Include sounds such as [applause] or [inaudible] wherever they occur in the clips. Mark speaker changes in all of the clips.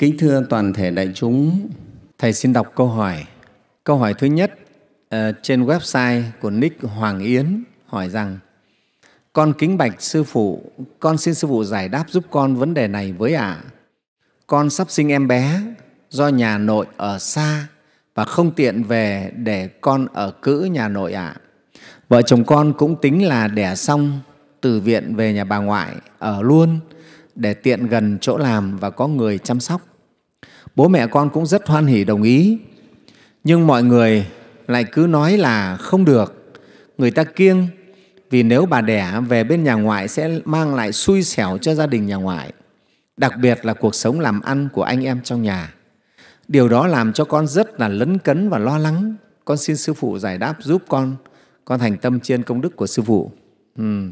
Speaker 1: Kính thưa toàn thể đại chúng, Thầy xin đọc câu hỏi. Câu hỏi thứ nhất ờ, trên website của Nick Hoàng Yến hỏi rằng Con kính bạch Sư Phụ, con xin Sư Phụ giải đáp giúp con vấn đề này với ạ. À. Con sắp sinh em bé do nhà nội ở xa và không tiện về để con ở cữ nhà nội ạ. À. Vợ chồng con cũng tính là đẻ xong từ viện về nhà bà ngoại ở luôn để tiện gần chỗ làm và có người chăm sóc. Bố mẹ con cũng rất hoan hỷ đồng ý. Nhưng mọi người lại cứ nói là không được. Người ta kiêng vì nếu bà đẻ về bên nhà ngoại sẽ mang lại xui xẻo cho gia đình nhà ngoại, đặc biệt là cuộc sống làm ăn của anh em trong nhà. Điều đó làm cho con rất là lấn cấn và lo lắng. Con xin Sư Phụ giải đáp giúp con. Con thành tâm trên công đức của Sư Phụ. Ừ.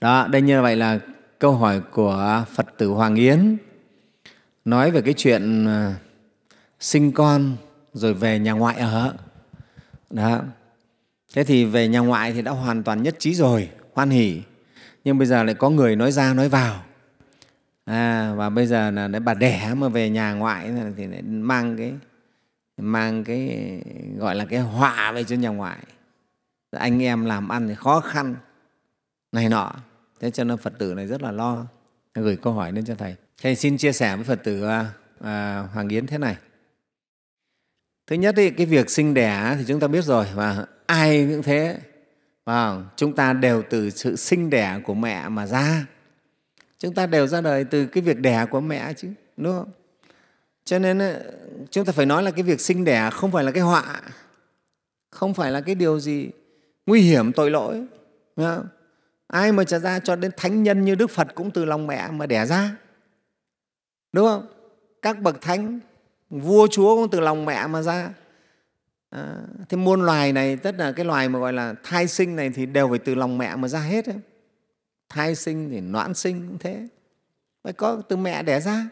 Speaker 1: Đó, đây như vậy là câu hỏi của Phật tử Hoàng Yến nói về cái chuyện ờ, sinh con rồi về nhà ngoại ở đó thế thì về nhà ngoại thì đã hoàn toàn nhất trí rồi hoan hỉ nhưng bây giờ lại có người nói ra nói vào à, và bây giờ là đấy bà đẻ mà về nhà ngoại thì lại mang cái mang cái gọi là cái họa về cho nhà ngoại dạ, anh em làm ăn thì khó khăn này nọ thế cho nên phật tử này rất là lo gửi câu hỏi lên cho thầy Thầy xin chia sẻ với Phật tử à, à, Hoàng Yến thế này. Thứ nhất, ý, cái việc sinh đẻ thì chúng ta biết rồi và ai cũng thế. Wow, chúng ta đều từ sự sinh đẻ của mẹ mà ra. Chúng ta đều ra đời từ cái việc đẻ của mẹ chứ, đúng không? Cho nên à, chúng ta phải nói là cái việc sinh đẻ không phải là cái họa, không phải là cái điều gì nguy hiểm, tội lỗi. không? Ai mà trở ra cho đến thánh nhân như Đức Phật cũng từ lòng mẹ mà đẻ ra đúng không các bậc thánh vua chúa cũng từ lòng mẹ mà ra à, thế muôn loài này tất là cái loài mà gọi là thai sinh này thì đều phải từ lòng mẹ mà ra hết ấy. thai sinh thì noãn sinh cũng thế phải có từ mẹ đẻ ra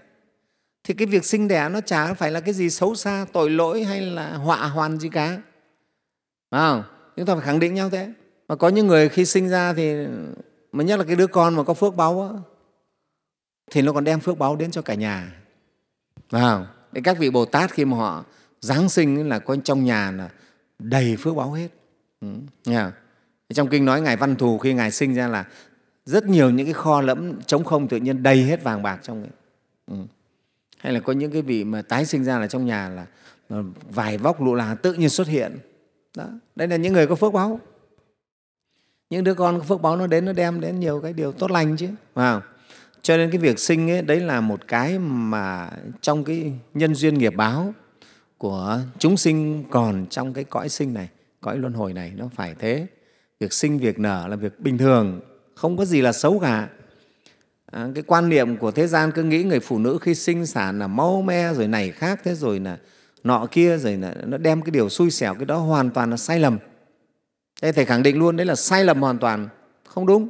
Speaker 1: thì cái việc sinh đẻ nó chả phải là cái gì xấu xa tội lỗi hay là họa hoàn gì cả à chúng ta phải khẳng định nhau thế mà có những người khi sinh ra thì mà nhất là cái đứa con mà có phước báu đó, thì nó còn đem phước báo đến cho cả nhà. Wow. Để các vị Bồ Tát khi mà họ Giáng sinh là có trong nhà là đầy phước báo hết. Ừ. Yeah. Trong kinh nói Ngài Văn Thù khi Ngài sinh ra là rất nhiều những cái kho lẫm trống không tự nhiên đầy hết vàng bạc trong ấy. Ừ. Hay là có những cái vị mà tái sinh ra là trong nhà là vài vóc lụa là tự nhiên xuất hiện. Đó. Đây là những người có phước báo. Những đứa con có phước báo nó đến nó đem đến nhiều cái điều tốt lành chứ. Phải không? cho nên cái việc sinh ấy, đấy là một cái mà trong cái nhân duyên nghiệp báo của chúng sinh còn trong cái cõi sinh này cõi luân hồi này nó phải thế việc sinh việc nở là việc bình thường không có gì là xấu cả à, cái quan niệm của thế gian cứ nghĩ người phụ nữ khi sinh sản là mau me rồi này khác thế rồi là nọ kia rồi là nó đem cái điều xui xẻo cái đó hoàn toàn là sai lầm đây thầy khẳng định luôn đấy là sai lầm hoàn toàn không đúng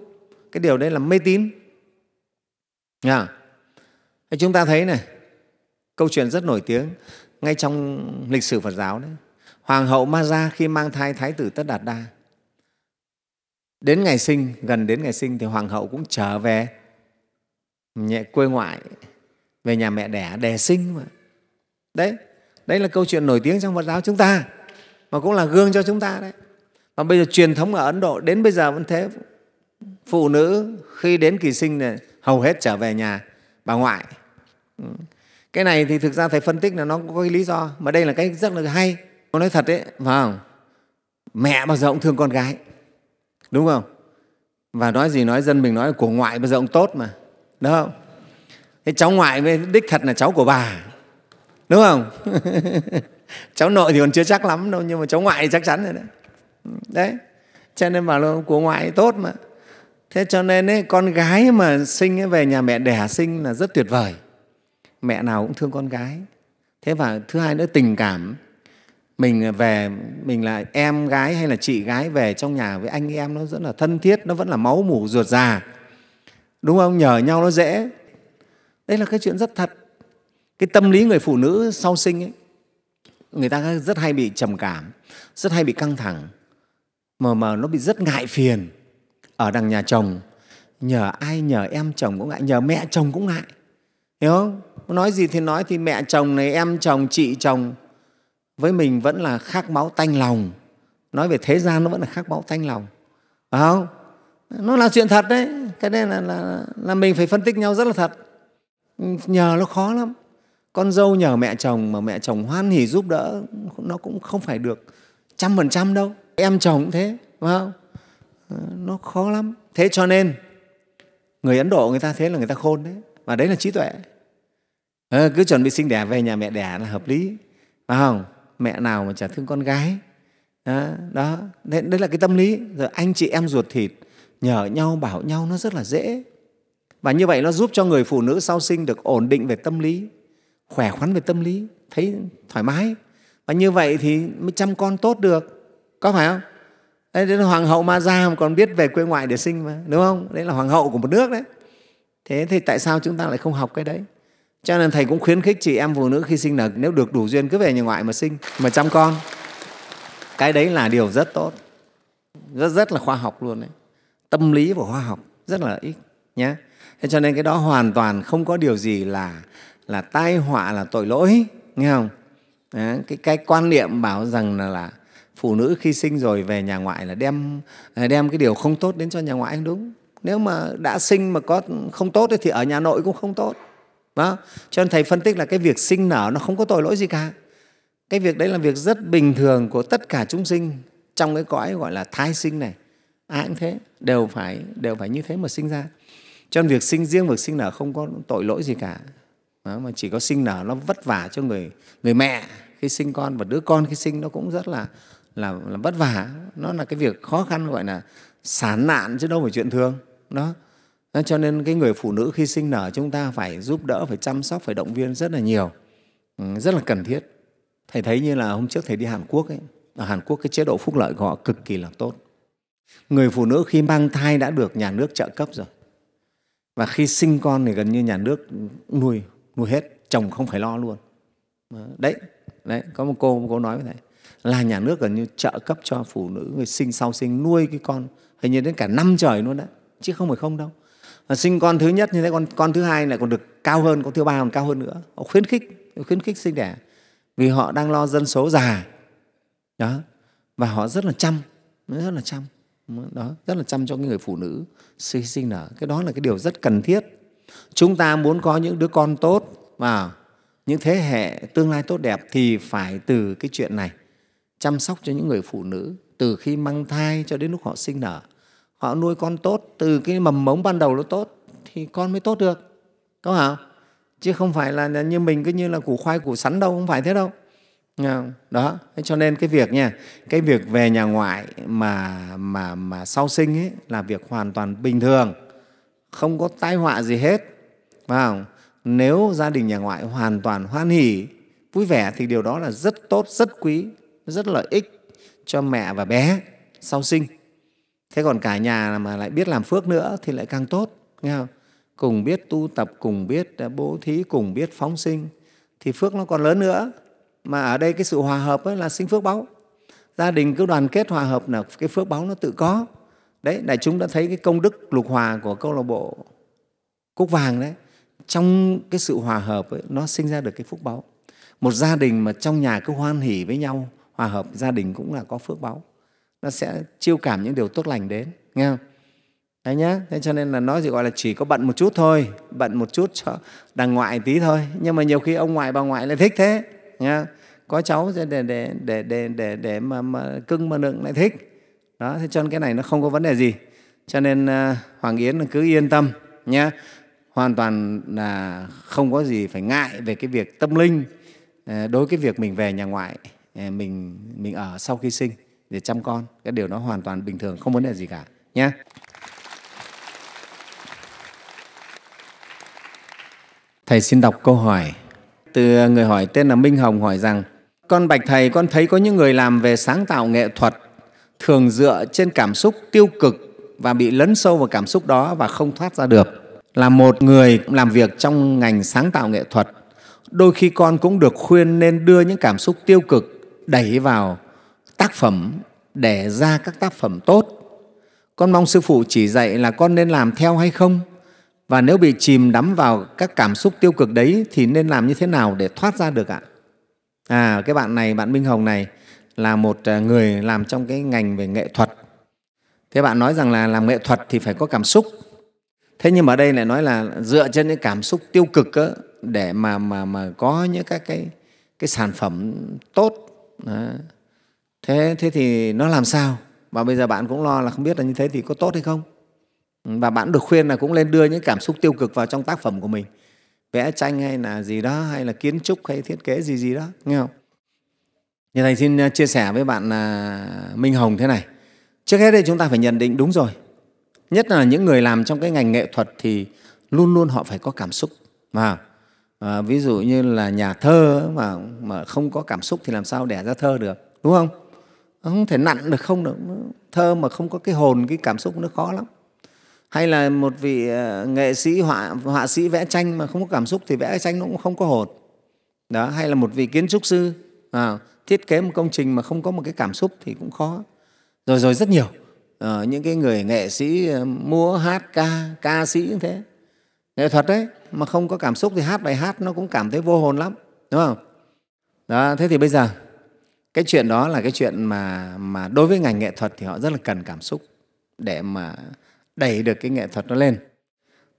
Speaker 1: cái điều đấy là mê tín Nha. Chúng ta thấy này, câu chuyện rất nổi tiếng ngay trong lịch sử Phật giáo đấy. Hoàng hậu Ma Gia khi mang thai Thái tử Tất Đạt Đa, đến ngày sinh, gần đến ngày sinh thì Hoàng hậu cũng trở về nhẹ quê ngoại, về nhà mẹ đẻ đẻ sinh mà. Đấy, đấy là câu chuyện nổi tiếng trong Phật giáo chúng ta mà cũng là gương cho chúng ta đấy. và bây giờ truyền thống ở Ấn Độ đến bây giờ vẫn thế. Phụ nữ khi đến kỳ sinh này hầu hết trở về nhà bà ngoại ừ. cái này thì thực ra thầy phân tích là nó cũng có cái lý do mà đây là cái rất là hay con nói thật đấy phải không mẹ bao giờ cũng thương con gái đúng không và nói gì nói dân mình nói của ngoại bao giờ ông tốt mà đúng không thế cháu ngoại mới đích thật là cháu của bà đúng không [laughs] cháu nội thì còn chưa chắc lắm đâu nhưng mà cháu ngoại thì chắc chắn rồi đấy ừ, đấy cho nên bảo là của ngoại tốt mà thế cho nên ấy, con gái mà sinh ấy, về nhà mẹ đẻ sinh là rất tuyệt vời mẹ nào cũng thương con gái thế và thứ hai nữa tình cảm mình về mình là em gái hay là chị gái về trong nhà với anh em nó rất là thân thiết nó vẫn là máu mủ ruột già đúng không nhờ nhau nó dễ đây là cái chuyện rất thật cái tâm lý người phụ nữ sau sinh ấy người ta rất hay bị trầm cảm rất hay bị căng thẳng mà mà nó bị rất ngại phiền ở đằng nhà chồng nhờ ai nhờ em chồng cũng ngại nhờ mẹ chồng cũng ngại hiểu không nói gì thì nói thì mẹ chồng này em chồng chị chồng với mình vẫn là khác máu tanh lòng nói về thế gian nó vẫn là khác máu tanh lòng phải không nó là chuyện thật đấy cái nên là, là là mình phải phân tích nhau rất là thật nhờ nó khó lắm con dâu nhờ mẹ chồng mà mẹ chồng hoan hỉ giúp đỡ nó cũng không phải được trăm phần trăm đâu em chồng cũng thế phải không Ờ, nó khó lắm thế cho nên người ấn độ người ta thế là người ta khôn đấy và đấy là trí tuệ à, cứ chuẩn bị sinh đẻ về nhà mẹ đẻ là hợp lý phải không mẹ nào mà chả thương con gái à, đó đấy, đấy là cái tâm lý rồi anh chị em ruột thịt nhờ nhau bảo nhau nó rất là dễ và như vậy nó giúp cho người phụ nữ sau sinh được ổn định về tâm lý khỏe khoắn về tâm lý thấy thoải mái và như vậy thì mới chăm con tốt được có phải không đấy, đến hoàng hậu ma gia còn biết về quê ngoại để sinh mà đúng không đấy là hoàng hậu của một nước đấy thế thì tại sao chúng ta lại không học cái đấy cho nên thầy cũng khuyến khích chị em phụ nữ khi sinh nở nếu được đủ duyên cứ về nhà ngoại mà sinh mà chăm con cái đấy là điều rất tốt rất rất là khoa học luôn đấy tâm lý và khoa học rất là ít nhé thế cho nên cái đó hoàn toàn không có điều gì là là tai họa là tội lỗi nghe không đấy, cái cái quan niệm bảo rằng là, là phụ nữ khi sinh rồi về nhà ngoại là đem à, đem cái điều không tốt đến cho nhà ngoại anh đúng nếu mà đã sinh mà có không tốt thì ở nhà nội cũng không tốt đó. cho nên thầy phân tích là cái việc sinh nở nó không có tội lỗi gì cả cái việc đấy là việc rất bình thường của tất cả chúng sinh trong cái cõi gọi là thai sinh này ai cũng thế đều phải đều phải như thế mà sinh ra cho nên việc sinh riêng việc sinh nở không có tội lỗi gì cả đó, mà chỉ có sinh nở nó vất vả cho người người mẹ khi sinh con và đứa con khi sinh nó cũng rất là là, là vất vả nó là cái việc khó khăn gọi là sán nạn chứ đâu phải chuyện thường đó đó, cho nên cái người phụ nữ khi sinh nở chúng ta phải giúp đỡ, phải chăm sóc, phải động viên rất là nhiều, ừ, rất là cần thiết. Thầy thấy như là hôm trước thầy đi Hàn Quốc ấy, ở Hàn Quốc cái chế độ phúc lợi của họ cực kỳ là tốt. Người phụ nữ khi mang thai đã được nhà nước trợ cấp rồi. Và khi sinh con thì gần như nhà nước nuôi, nuôi hết, chồng không phải lo luôn. Đấy, đấy có một cô, một cô nói với thầy, là nhà nước gần như trợ cấp cho phụ nữ người sinh sau sinh nuôi cái con hình như đến cả năm trời luôn đấy chứ không phải không đâu và sinh con thứ nhất như thế con con thứ hai lại còn được cao hơn con thứ ba còn cao hơn nữa họ khuyến khích khuyến khích sinh đẻ vì họ đang lo dân số già đó và họ rất là chăm rất là chăm đó rất là chăm cho những người phụ nữ sinh sinh nở cái đó là cái điều rất cần thiết chúng ta muốn có những đứa con tốt và những thế hệ tương lai tốt đẹp thì phải từ cái chuyện này chăm sóc cho những người phụ nữ từ khi mang thai cho đến lúc họ sinh nở họ nuôi con tốt từ cái mầm mống ban đầu nó tốt thì con mới tốt được có không chứ không phải là như mình cứ như là củ khoai củ sắn đâu không phải thế đâu đó cho nên cái việc nha cái việc về nhà ngoại mà mà mà sau sinh ấy là việc hoàn toàn bình thường không có tai họa gì hết phải không nếu gia đình nhà ngoại hoàn toàn hoan hỉ vui vẻ thì điều đó là rất tốt rất quý rất lợi ích cho mẹ và bé sau sinh thế còn cả nhà mà lại biết làm phước nữa thì lại càng tốt nghe không cùng biết tu tập cùng biết à, bố thí cùng biết phóng sinh thì phước nó còn lớn nữa mà ở đây cái sự hòa hợp ấy là sinh phước báu gia đình cứ đoàn kết hòa hợp là cái phước báu nó tự có đấy đại chúng đã thấy cái công đức lục hòa của câu lạc bộ cúc vàng đấy trong cái sự hòa hợp ấy, nó sinh ra được cái phúc báu một gia đình mà trong nhà cứ hoan hỉ với nhau hòa hợp gia đình cũng là có phước báu nó sẽ chiêu cảm những điều tốt lành đến nghe không đấy nhá thế cho nên là nói gì gọi là chỉ có bận một chút thôi bận một chút cho đằng ngoại tí thôi nhưng mà nhiều khi ông ngoại bà ngoại lại thích thế nhá có cháu để để để để để để, để mà, mà cưng mà nựng lại thích đó thế cho nên cái này nó không có vấn đề gì cho nên à, hoàng yến cứ yên tâm nhá hoàn toàn là không có gì phải ngại về cái việc tâm linh à, đối cái việc mình về nhà ngoại mình mình ở sau khi sinh để chăm con cái điều đó hoàn toàn bình thường không vấn đề gì cả nhé thầy xin đọc câu hỏi từ người hỏi tên là minh hồng hỏi rằng con bạch thầy con thấy có những người làm về sáng tạo nghệ thuật thường dựa trên cảm xúc tiêu cực và bị lấn sâu vào cảm xúc đó và không thoát ra được là một người làm việc trong ngành sáng tạo nghệ thuật đôi khi con cũng được khuyên nên đưa những cảm xúc tiêu cực đẩy vào tác phẩm để ra các tác phẩm tốt. Con mong sư phụ chỉ dạy là con nên làm theo hay không và nếu bị chìm đắm vào các cảm xúc tiêu cực đấy thì nên làm như thế nào để thoát ra được ạ? À, cái bạn này, bạn Minh Hồng này là một à, người làm trong cái ngành về nghệ thuật. Thế bạn nói rằng là làm nghệ thuật thì phải có cảm xúc. Thế nhưng mà ở đây lại nói là dựa trên những cảm xúc tiêu cực đó, để mà mà mà có những các cái cái sản phẩm tốt thế thế thì nó làm sao và bây giờ bạn cũng lo là không biết là như thế thì có tốt hay không ừ, và bạn được khuyên là cũng lên đưa những cảm xúc tiêu cực vào trong tác phẩm của mình vẽ tranh hay là gì đó hay là kiến trúc hay thiết kế gì gì đó nghe không như thầy xin à, chia sẻ với bạn à, Minh Hồng thế này trước hết đây chúng ta phải nhận định đúng rồi nhất là những người làm trong cái ngành nghệ thuật thì luôn luôn họ phải có cảm xúc và à, ví dụ như là nhà thơ mà mà không có cảm xúc thì làm sao đẻ ra thơ được đúng không không thể nặn được không được thơ mà không có cái hồn cái cảm xúc nó khó lắm hay là một vị ờ, nghệ sĩ họa họa sĩ vẽ tranh mà không có cảm xúc thì vẽ tranh nó cũng không có hồn đó hay là một vị kiến trúc sư à, thiết kế một công trình mà không có một cái cảm xúc thì cũng khó rồi rồi rất nhiều à, những cái người nghệ sĩ múa hát ca ca sĩ như thế nghệ thuật đấy mà không có cảm xúc thì hát bài hát nó cũng cảm thấy vô hồn lắm đúng không đó, thế thì bây giờ cái chuyện đó là cái chuyện mà mà đối với ngành nghệ thuật thì họ rất là cần cảm xúc để mà đẩy được cái nghệ thuật nó lên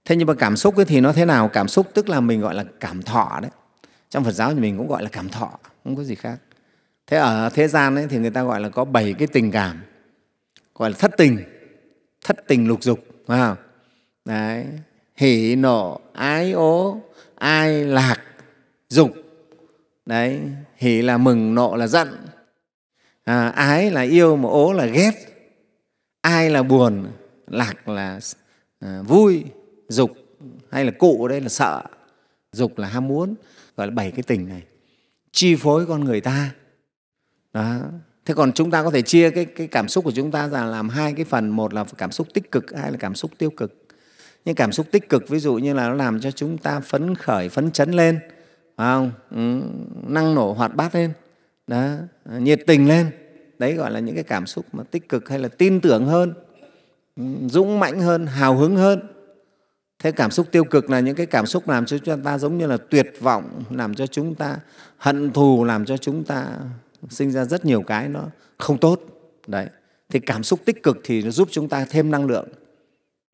Speaker 1: thế nhưng mà cảm xúc ấy thì nó thế nào cảm xúc tức là mình gọi là cảm thọ đấy trong phật giáo thì mình cũng gọi là cảm thọ không có gì khác thế ở thế gian ấy thì người ta gọi là có bảy cái tình cảm gọi là thất tình thất tình lục dục phải không đấy hỉ nộ ái ố ai lạc dục đấy hỉ là mừng nộ là giận à, ái là yêu mà ố là ghét ai là buồn lạc là à, vui dục hay là cụ đây là sợ dục là ham muốn gọi là bảy cái tình này chi phối con người ta đó thế còn chúng ta có thể chia cái, cái cảm xúc của chúng ta ra làm hai cái phần một là cảm xúc tích cực hai là cảm xúc tiêu cực những cảm xúc tích cực ví dụ như là nó làm cho chúng ta phấn khởi phấn chấn lên phải không ừ, năng nổ hoạt bát lên đó, nhiệt tình lên đấy gọi là những cái cảm xúc mà tích cực hay là tin tưởng hơn ừ, dũng mãnh hơn hào hứng hơn thế cảm xúc tiêu cực là những cái cảm xúc làm cho chúng ta giống như là tuyệt vọng làm cho chúng ta hận thù làm cho chúng ta sinh ra rất nhiều cái nó không tốt đấy thì cảm xúc tích cực thì nó giúp chúng ta thêm năng lượng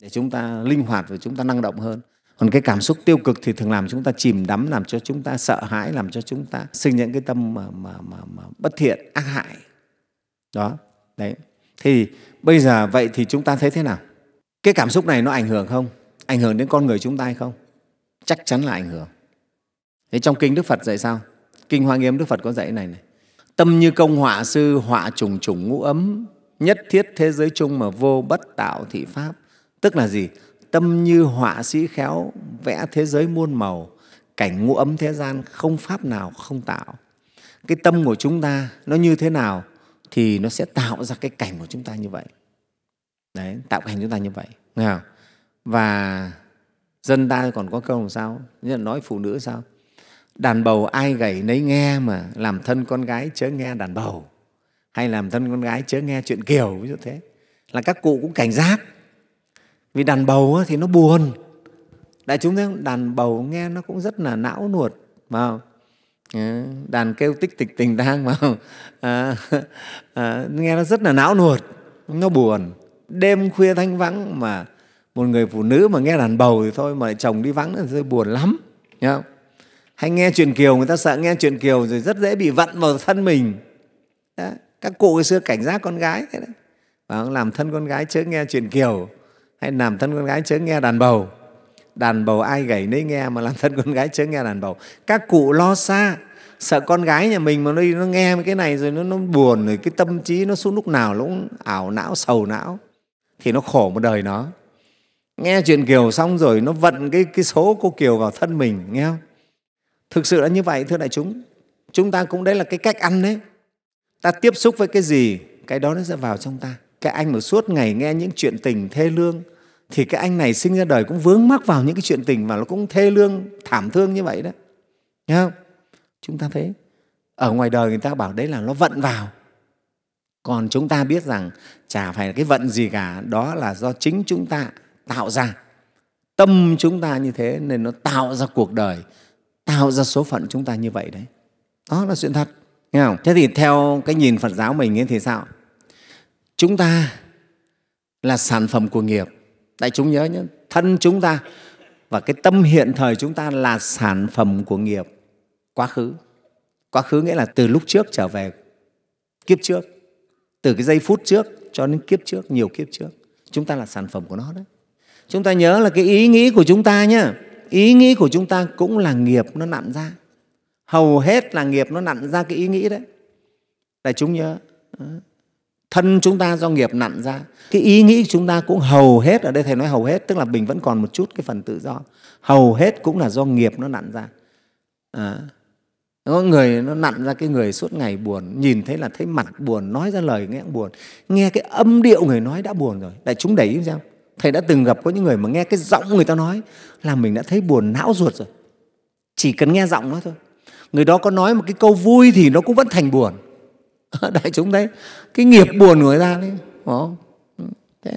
Speaker 1: để chúng ta linh hoạt và chúng ta năng động hơn còn cái cảm xúc tiêu cực thì thường làm chúng ta chìm đắm làm cho chúng ta sợ hãi làm cho chúng ta sinh những cái tâm mà mà mà, mà bất thiện ác hại đó đấy thì bây giờ vậy thì chúng ta thấy thế nào cái cảm xúc này nó ảnh hưởng không ảnh hưởng đến con người chúng ta hay không chắc chắn là ảnh hưởng thế trong kinh đức phật dạy sao kinh hoa nghiêm đức phật có dạy này này tâm như công họa sư họa trùng trùng ngũ ấm nhất thiết thế giới chung mà vô bất tạo thị pháp tức là gì tâm như họa sĩ khéo vẽ thế giới muôn màu cảnh ngũ ấm thế gian không pháp nào không tạo cái tâm của chúng ta nó như thế nào thì nó sẽ tạo ra cái cảnh của chúng ta như vậy đấy tạo cảnh chúng ta như vậy nghe không? và dân ta còn có câu làm sao Như là nói phụ nữ sao đàn bầu ai gầy nấy nghe mà làm thân con gái chớ nghe đàn bầu hay làm thân con gái chớ nghe chuyện kiều ví dụ thế là các cụ cũng cảnh giác vì đàn bầu thì nó buồn đại chúng thấy không đàn bầu nghe nó cũng rất là não nuột mà đàn kêu tích tịch tình tang mà [laughs] À, à, nghe nó rất là não nuột nó buồn đêm khuya thanh vắng mà một người phụ nữ mà nghe đàn bầu thì thôi mà chồng đi vắng thì thôi buồn lắm nhá không? hay nghe chuyện kiều người ta sợ nghe chuyện kiều rồi rất dễ bị vận vào thân mình đó. các cụ ngày xưa cảnh giác con gái thế đấy bảo làm thân con gái chớ nghe chuyện kiều hay làm thân con gái chớ nghe đàn bầu đàn bầu ai gảy nấy nghe mà làm thân con gái chớ nghe đàn bầu các cụ lo xa sợ con gái nhà mình mà nó đi nó nghe cái này rồi nó, nó buồn rồi cái tâm trí nó xuống lúc nào nó cũng ảo não sầu não thì nó khổ một đời nó nghe chuyện kiều xong rồi nó vận cái cái số cô kiều vào thân mình nghe không thực sự là như vậy thưa đại chúng chúng ta cũng đấy là cái cách ăn đấy ta tiếp xúc với cái gì cái đó nó sẽ vào trong ta các anh mà suốt ngày nghe những chuyện tình thê lương thì cái anh này sinh ra đời cũng vướng mắc vào những cái chuyện tình và nó cũng thê lương thảm thương như vậy đó nghe chúng ta thấy ở ngoài đời người ta bảo đấy là nó vận vào còn chúng ta biết rằng chả phải cái vận gì cả đó là do chính chúng ta tạo ra tâm chúng ta như thế nên nó tạo ra cuộc đời tạo ra số phận chúng ta như vậy đấy đó là chuyện thật nghe không thế thì theo cái nhìn phật giáo mình ấy thì sao chúng ta là sản phẩm của nghiệp đại chúng nhớ nhé thân chúng ta và cái tâm hiện thời chúng ta là sản phẩm của nghiệp quá khứ quá khứ nghĩa là từ lúc trước trở về kiếp trước từ cái giây phút trước cho đến kiếp trước nhiều kiếp trước chúng ta là sản phẩm của nó đấy chúng ta nhớ là cái ý nghĩ của chúng ta nhé ý nghĩ của chúng ta cũng là nghiệp nó nặn ra hầu hết là nghiệp nó nặn ra cái ý nghĩ đấy đại chúng nhớ thân chúng ta do nghiệp nặn ra cái ý nghĩ chúng ta cũng hầu hết ở đây thầy nói hầu hết tức là mình vẫn còn một chút cái phần tự do hầu hết cũng là do nghiệp nó nặn ra à, có người nó nặn ra cái người suốt ngày buồn nhìn thấy là thấy mặt buồn nói ra lời nghe cũng buồn nghe cái âm điệu người nói đã buồn rồi đại chúng để ý xem thầy đã từng gặp có những người mà nghe cái giọng người ta nói là mình đã thấy buồn não ruột rồi chỉ cần nghe giọng nó thôi người đó có nói một cái câu vui thì nó cũng vẫn thành buồn [laughs] đại chúng đấy, cái nghiệp buồn của người ta đấy không? Ừ, thế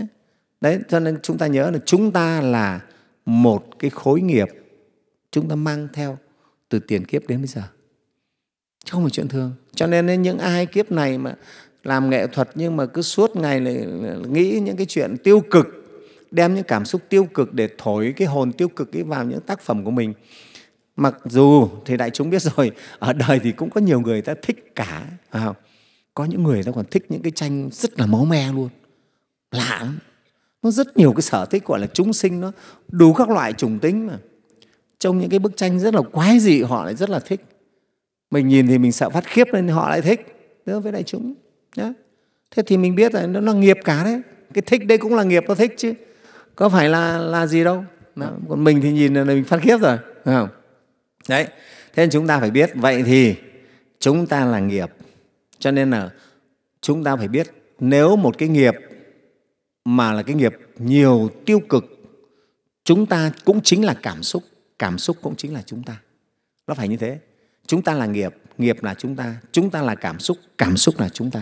Speaker 1: đấy cho nên chúng ta nhớ là chúng ta là một cái khối nghiệp chúng ta mang theo từ tiền kiếp đến bây giờ chứ không phải chuyện thường cho nên những ai kiếp này mà làm nghệ thuật nhưng mà cứ suốt ngày lại nghĩ những cái chuyện tiêu cực đem những cảm xúc tiêu cực để thổi cái hồn tiêu cực ấy vào những tác phẩm của mình mặc dù thì đại chúng biết rồi ở đời thì cũng có nhiều người ta thích cả phải không có những người nó còn thích những cái tranh rất là máu me luôn lạ lắm nó rất nhiều cái sở thích gọi là chúng sinh nó đủ các loại trùng tính mà trong những cái bức tranh rất là quái dị họ lại rất là thích mình nhìn thì mình sợ phát khiếp nên họ lại thích đối với đại chúng nhá thế thì mình biết là nó là nghiệp cả đấy cái thích đây cũng là nghiệp nó thích chứ có phải là là gì đâu đó. còn mình thì nhìn là mình phát khiếp rồi Đúng không đấy thế nên chúng ta phải biết vậy thì chúng ta là nghiệp cho nên là chúng ta phải biết nếu một cái nghiệp mà là cái nghiệp nhiều tiêu cực chúng ta cũng chính là cảm xúc cảm xúc cũng chính là chúng ta nó phải như thế chúng ta là nghiệp nghiệp là chúng ta chúng ta là cảm xúc cảm xúc là chúng ta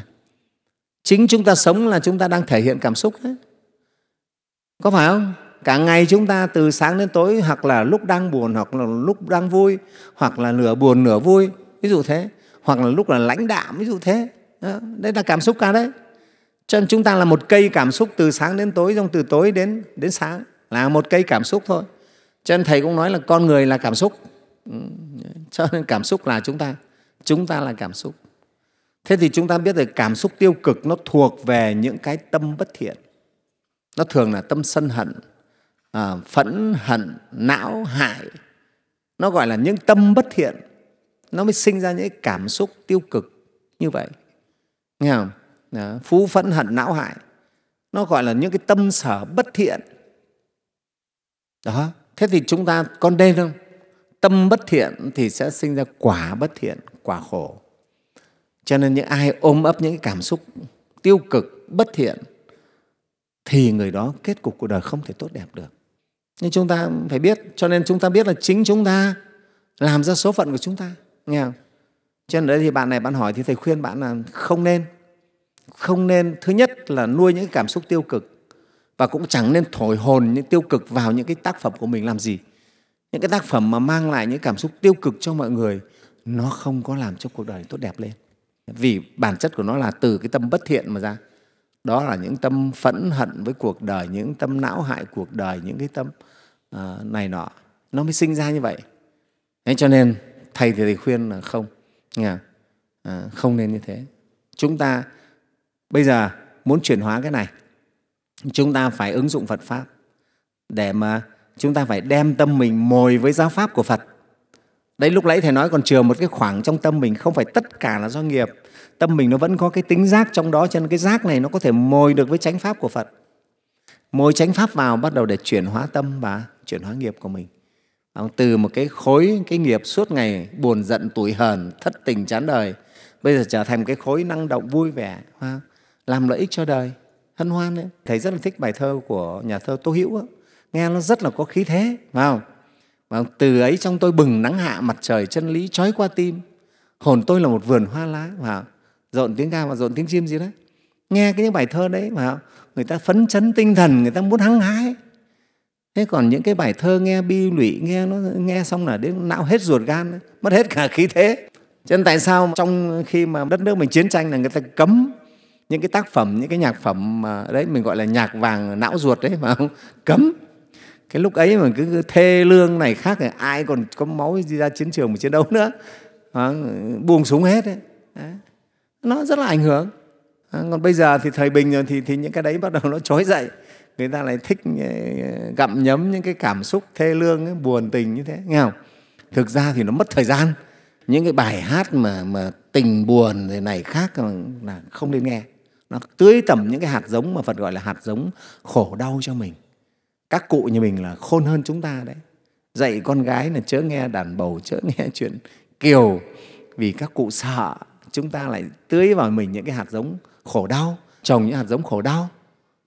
Speaker 1: chính chúng ta sống là chúng ta đang thể hiện cảm xúc đấy có phải không cả ngày chúng ta từ sáng đến tối hoặc là lúc đang buồn hoặc là lúc đang vui hoặc là nửa buồn nửa vui ví dụ thế hoặc là lúc là lãnh đạm ví dụ thế đấy là cảm xúc cả đấy cho nên chúng ta là một cây cảm xúc từ sáng đến tối xong từ tối đến đến sáng là một cây cảm xúc thôi cho nên thầy cũng nói là con người là cảm xúc ừ, cho nên cảm xúc là chúng ta chúng ta là cảm xúc thế thì chúng ta biết được cảm xúc tiêu cực nó thuộc về những cái tâm bất thiện nó thường là tâm sân hận à, phẫn hận não hại nó gọi là những tâm bất thiện nó mới sinh ra những cảm xúc tiêu cực như vậy nghe không phú phẫn hận não hại nó gọi là những cái tâm sở bất thiện đó thế thì chúng ta con nên không tâm bất thiện thì sẽ sinh ra quả bất thiện quả khổ cho nên những ai ôm ấp những cảm xúc tiêu cực bất thiện thì người đó kết cục cuộc đời không thể tốt đẹp được nhưng chúng ta phải biết cho nên chúng ta biết là chính chúng ta làm ra số phận của chúng ta Nghe không? Cho nên đấy thì bạn này bạn hỏi thì thầy khuyên bạn là không nên. Không nên thứ nhất là nuôi những cảm xúc tiêu cực và cũng chẳng nên thổi hồn những tiêu cực vào những cái tác phẩm của mình làm gì. Những cái tác phẩm mà mang lại những cảm xúc tiêu cực cho mọi người nó không có làm cho cuộc đời tốt đẹp lên. Vì bản chất của nó là từ cái tâm bất thiện mà ra. Đó là những tâm phẫn hận với cuộc đời, những tâm não hại cuộc đời, những cái tâm uh, này nọ. Nó mới sinh ra như vậy. Thế cho nên thầy thì thầy khuyên là không à, không nên như thế chúng ta bây giờ muốn chuyển hóa cái này chúng ta phải ứng dụng phật pháp để mà chúng ta phải đem tâm mình mồi với giáo pháp của phật đấy lúc nãy thầy nói còn chừa một cái khoảng trong tâm mình không phải tất cả là do nghiệp tâm mình nó vẫn có cái tính giác trong đó cho nên cái giác này nó có thể mồi được với chánh pháp của phật mồi chánh pháp vào bắt đầu để chuyển hóa tâm và chuyển hóa nghiệp của mình từ một cái khối cái nghiệp suốt ngày buồn giận tủi hờn thất tình chán đời bây giờ trở thành một cái khối năng động vui vẻ làm lợi ích cho đời hân hoan đấy thầy rất là thích bài thơ của nhà thơ tô hữu nghe nó rất là có khí thế phải không từ ấy trong tôi bừng nắng hạ mặt trời chân lý trói qua tim hồn tôi là một vườn hoa lá và rộn tiếng ca và rộn tiếng chim gì đấy nghe cái những bài thơ đấy mà người ta phấn chấn tinh thần người ta muốn hăng hái thế còn những cái bài thơ nghe bi lụy nghe nó nghe xong là đến não hết ruột gan mất hết cả khí thế cho nên tại sao trong khi mà đất nước mình chiến tranh là người ta cấm những cái tác phẩm những cái nhạc phẩm mà đấy mình gọi là nhạc vàng não ruột đấy mà không cấm cái lúc ấy mà cứ thê lương này khác thì ai còn có máu đi ra chiến trường mà chiến đấu nữa à, buông súng hết đấy. đấy. nó rất là ảnh hưởng Ờ, còn bây giờ thì thời bình rồi thì, thì những cái đấy bắt đầu nó trói dậy người ta lại thích ờ, gặm nhấm những cái cảm xúc thê lương ấy, buồn tình như thế nghe không thực ra thì nó mất thời gian những cái bài hát mà mà tình buồn rồi này khác là không nên nghe nó tưới tẩm những cái hạt giống mà phật gọi là hạt giống khổ đau cho mình các cụ như mình là khôn hơn chúng ta đấy dạy con gái là chớ nghe đàn bầu chớ nghe [laughs] chuyện kiều vì các cụ sợ chúng ta lại tưới vào mình những cái hạt giống khổ đau trồng những hạt giống khổ đau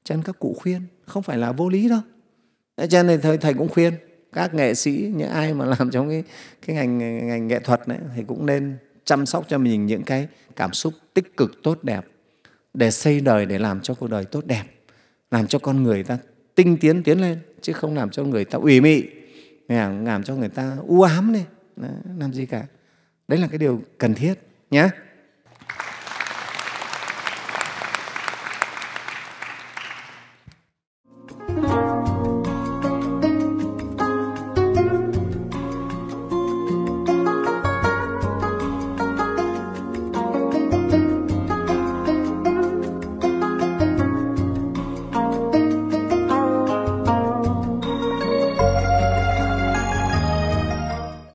Speaker 1: cho nên các cụ khuyên không phải là vô lý đâu cho nên thầy, thầy cũng khuyên các nghệ sĩ những ai mà làm trong cái, cái ngành ngành nghệ thuật này thì cũng nên chăm sóc cho mình những cái cảm xúc tích cực tốt đẹp để xây đời để làm cho cuộc đời tốt đẹp làm cho con người ta tinh tiến tiến lên chứ không làm cho người ta ủy mị làm cho người ta u ám này làm gì cả đấy là cái điều cần thiết nhé